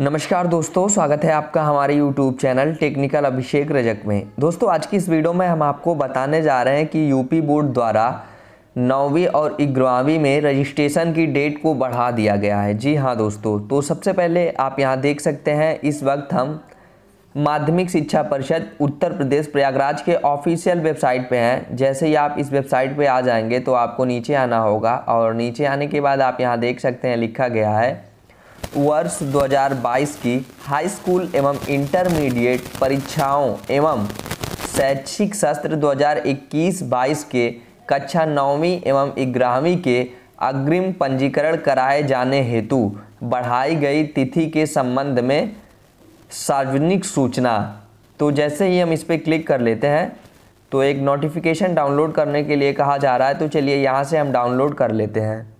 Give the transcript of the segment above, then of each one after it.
नमस्कार दोस्तों स्वागत है आपका हमारे YouTube channel technical Abhishek Rajak में दोस्तों आज की इस वीडियो में हम आपको बताने जा रहे हैं कि यूपी बोर्ड द्वारा नौवीं और ग्यारहवीं में रजिस्ट्रेशन की डेट को बढ़ा दिया गया है जी हाँ दोस्तों तो सबसे पहले आप यहाँ देख सकते हैं इस वक्त हम माध्यमिक शिक्षा परिषद उत्तर प्रदेश प्रयागराज के ऑफिशियल वेबसाइट पे हैं जैसे ही आप इस वेबसाइट पे आ जाएंगे तो आपको नीचे आना होगा और नीचे आने के बाद आप यहाँ देख सकते हैं लिखा गया है वर्ष 2022 की हाई स्कूल एवं इंटरमीडिएट परीक्षाओं एवं शैक्षिक सत्र 2021-22 के कक्षा नौवीं एवं ग्यारहवीं के अग्रिम पंजीकरण कराए जाने हेतु बढ़ाई गई तिथि के संबंध में सार्वजनिक सूचना तो जैसे ही हम इस पर क्लिक कर लेते हैं तो एक नोटिफिकेशन डाउनलोड करने के लिए कहा जा रहा है तो चलिए यहाँ से हम डाउनलोड कर लेते हैं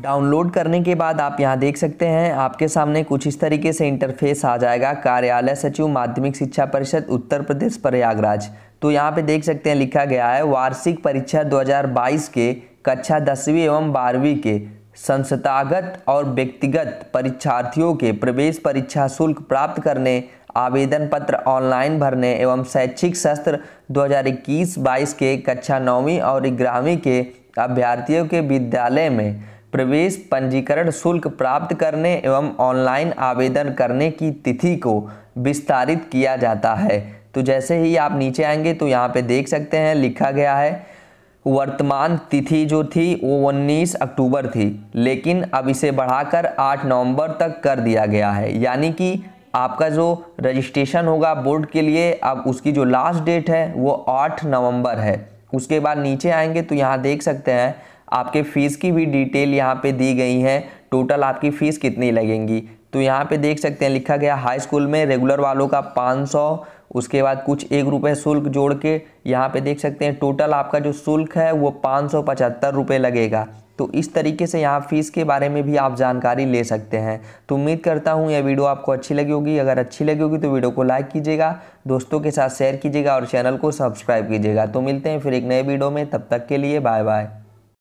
डाउनलोड करने के बाद आप यहाँ देख सकते हैं आपके सामने कुछ इस तरीके से इंटरफेस आ जाएगा कार्यालय सचिव माध्यमिक शिक्षा परिषद उत्तर प्रदेश प्रयागराज तो यहाँ पे देख सकते हैं लिखा गया है वार्षिक परीक्षा 2022 के कक्षा दसवीं एवं बारहवीं के संस्थागत और व्यक्तिगत परीक्षार्थियों के प्रवेश परीक्षा शुल्क प्राप्त करने आवेदन पत्र ऑनलाइन भरने एवं शैक्षिक सत्र 2021-22 के कक्षा नौवीं और ग्यारहवीं के अभ्यर्थियों के विद्यालय में प्रवेश पंजीकरण शुल्क प्राप्त करने एवं ऑनलाइन आवेदन करने की तिथि को विस्तारित किया जाता है तो जैसे ही आप नीचे आएंगे तो यहाँ पे देख सकते हैं लिखा गया है वर्तमान तिथि जो थी वो उन्नीस अक्टूबर थी लेकिन अब इसे बढ़ाकर आठ नवंबर तक कर दिया गया है यानी कि आपका जो रजिस्ट्रेशन होगा बोर्ड के लिए अब उसकी जो लास्ट डेट है वो आठ नवंबर है उसके बाद नीचे आएंगे तो यहाँ देख सकते हैं आपके फ़ीस की भी डिटेल यहाँ पे दी गई है टोटल आपकी फ़ीस कितनी लगेंगी तो यहाँ पे देख सकते हैं लिखा गया हाई स्कूल में रेगुलर वालों का 500 उसके बाद कुछ एक रुपये शुल्क जोड़ के यहाँ पे देख सकते हैं टोटल आपका जो शुल्क है वो पाँच सौ पचहत्तर रुपये लगेगा तो इस तरीके से यहाँ फीस के बारे में भी आप जानकारी ले सकते हैं तो उम्मीद करता हूँ यह वीडियो आपको अच्छी लगी होगी अगर अच्छी लगी होगी तो वीडियो को लाइक कीजिएगा दोस्तों के साथ शेयर कीजिएगा और चैनल को सब्सक्राइब कीजिएगा तो मिलते हैं फिर एक नए वीडियो में तब तक के लिए बाय बाय